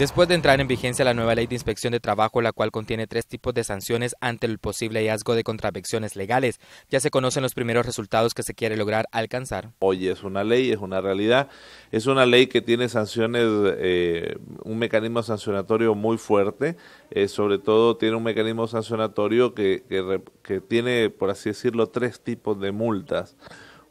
Después de entrar en vigencia la nueva ley de inspección de trabajo, la cual contiene tres tipos de sanciones ante el posible hallazgo de contravenciones legales, ya se conocen los primeros resultados que se quiere lograr alcanzar. Hoy es una ley, es una realidad, es una ley que tiene sanciones, eh, un mecanismo sancionatorio muy fuerte, eh, sobre todo tiene un mecanismo sancionatorio que, que tiene, por así decirlo, tres tipos de multas.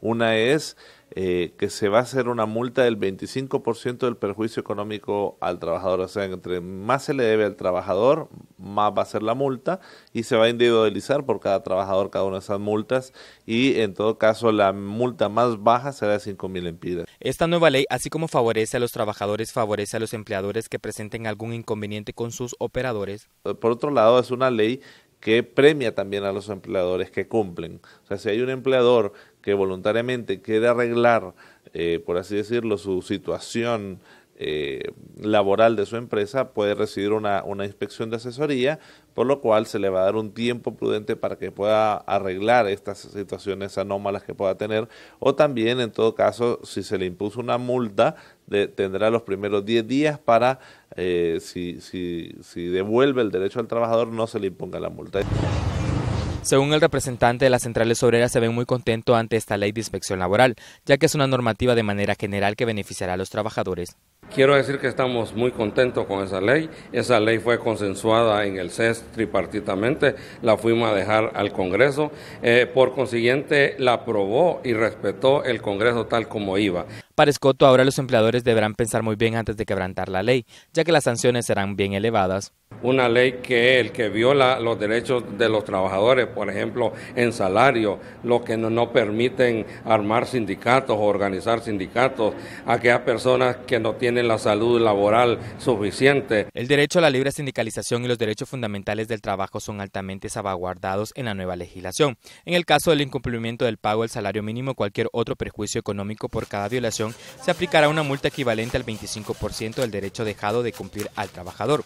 Una es eh, que se va a hacer una multa del 25% del perjuicio económico al trabajador. O sea, entre más se le debe al trabajador, más va a ser la multa y se va a individualizar por cada trabajador cada una de esas multas y en todo caso la multa más baja será de 5.000 empiras. Esta nueva ley, así como favorece a los trabajadores, favorece a los empleadores que presenten algún inconveniente con sus operadores. Eh, por otro lado, es una ley que premia también a los empleadores que cumplen. O sea, si hay un empleador que voluntariamente quiere arreglar, eh, por así decirlo, su situación eh, laboral de su empresa, puede recibir una, una, inspección de asesoría, por lo cual se le va a dar un tiempo prudente para que pueda arreglar estas situaciones anómalas que pueda tener, o también, en todo caso, si se le impuso una multa, de, tendrá los primeros 10 días para, eh, si, si, si devuelve el derecho al trabajador, no se le imponga la multa. Según el representante de las centrales obreras, se ven muy contento ante esta ley de inspección laboral, ya que es una normativa de manera general que beneficiará a los trabajadores. Quiero decir que estamos muy contentos con esa ley. Esa ley fue consensuada en el CES tripartitamente, la fuimos a dejar al Congreso. Eh, por consiguiente, la aprobó y respetó el Congreso tal como iba. Para Escoto, ahora los empleadores deberán pensar muy bien antes de quebrantar la ley, ya que las sanciones serán bien elevadas. Una ley que el que viola los derechos de los trabajadores, por ejemplo, en salario, lo que no, no permiten armar sindicatos o organizar sindicatos, aquellas personas que no tienen la salud laboral suficiente. El derecho a la libre sindicalización y los derechos fundamentales del trabajo son altamente salvaguardados en la nueva legislación. En el caso del incumplimiento del pago del salario mínimo o cualquier otro perjuicio económico por cada violación, se aplicará una multa equivalente al 25% del derecho dejado de cumplir al trabajador.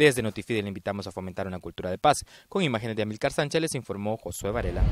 Desde Notifide le invitamos a fomentar una cultura de paz. Con imágenes de Amilcar Sánchez les informó Josué Varela.